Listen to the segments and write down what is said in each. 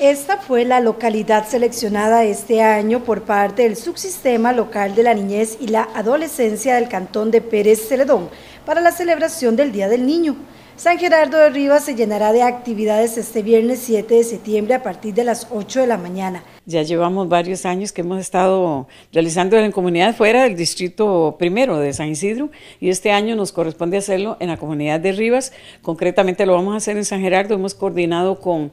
Esta fue la localidad seleccionada este año por parte del Subsistema Local de la Niñez y la Adolescencia del Cantón de Pérez Celedón para la celebración del Día del Niño. San Gerardo de Rivas se llenará de actividades este viernes 7 de septiembre a partir de las 8 de la mañana. Ya llevamos varios años que hemos estado realizando en comunidad fuera del distrito primero de San Isidro y este año nos corresponde hacerlo en la comunidad de Rivas. Concretamente lo vamos a hacer en San Gerardo. Hemos coordinado con,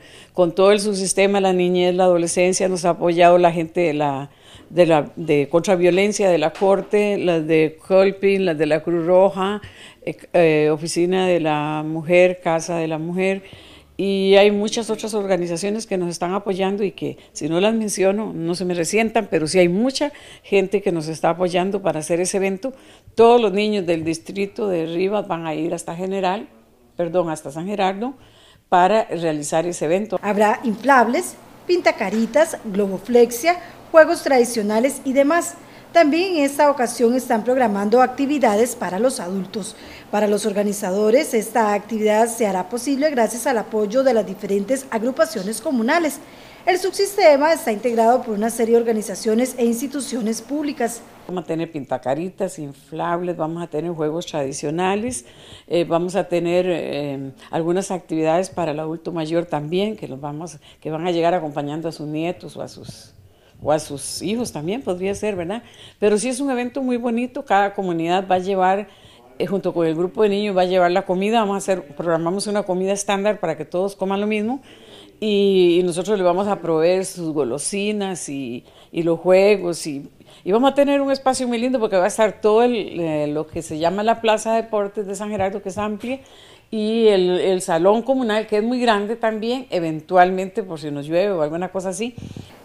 todo el subsistema, la niñez, la adolescencia, nos ha apoyado la gente de la de, la, de contraviolencia de la Corte, las de Colpin, las de la Cruz Roja, eh, eh, Oficina de la Mujer, Casa de la Mujer y hay muchas otras organizaciones que nos están apoyando y que si no las menciono no se me resientan, pero sí hay mucha gente que nos está apoyando para hacer ese evento. Todos los niños del distrito de Rivas van a ir hasta General, perdón, hasta San Gerardo para realizar ese evento. Habrá inflables, pintacaritas, globoflexia, juegos tradicionales y demás. También en esta ocasión están programando actividades para los adultos. Para los organizadores, esta actividad se hará posible gracias al apoyo de las diferentes agrupaciones comunales. El subsistema está integrado por una serie de organizaciones e instituciones públicas. Vamos a tener pintacaritas, inflables, vamos a tener juegos tradicionales, eh, vamos a tener eh, algunas actividades para el adulto mayor también, que, los vamos, que van a llegar acompañando a sus nietos o a sus o a sus hijos también podría ser, ¿verdad? Pero sí es un evento muy bonito, cada comunidad va a llevar, eh, junto con el grupo de niños, va a llevar la comida, vamos a hacer, programamos una comida estándar para que todos coman lo mismo, y, nosotros le vamos a proveer sus golosinas y, los juegos y, vamos a tener un espacio muy lindo porque va a estar todo eh, lo que se llama la Plaza de Deportes de San Gerardo, que es amplia, y el, salón comunal, que es muy grande también, eventualmente por si nos llueve o alguna cosa así.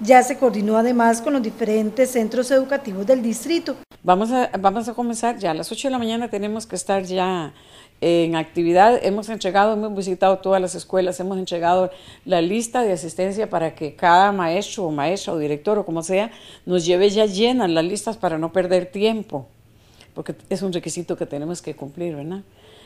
Ya se coordinó además con los diferentes centros educativos del distrito Vamos a, vamos a comenzar ya. A las 8 de la mañana tenemos que estar ya en actividad. Hemos entregado, hemos visitado todas las escuelas, hemos entregado la lista de asistencia para que cada maestro o maestra o director o como sea nos lleve ya llenas las listas para no perder tiempo porque es un requisito que tenemos que cumplir, ¿verdad?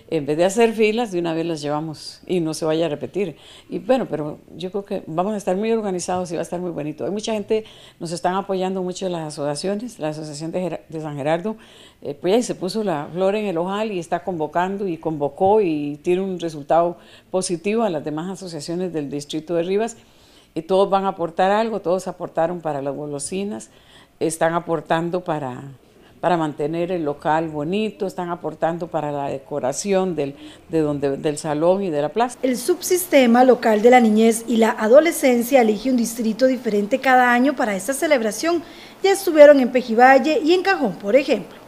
En vez de hacer filas, de una vez las llevamos y no se vaya a repetir. Y bueno, pero yo creo que vamos a estar muy organizados y va a estar muy bonito. Hay mucha gente, nos están apoyando mucho las asociaciones, la Asociación de, San Gerardo, eh, pues ahí se puso la flor en el ojal y está convocando y convocó y tiene un resultado positivo a las demás asociaciones del distrito de Rivas. Y todos van a aportar algo, todos aportaron para las golosinas, están aportando para para mantener el local bonito, están aportando para la decoración del, de donde, del salón y de la plaza. El subsistema local de la niñez y la adolescencia elige un distrito diferente cada año para esta celebración. Ya estuvieron en Pejivalle y en Cajón, por ejemplo.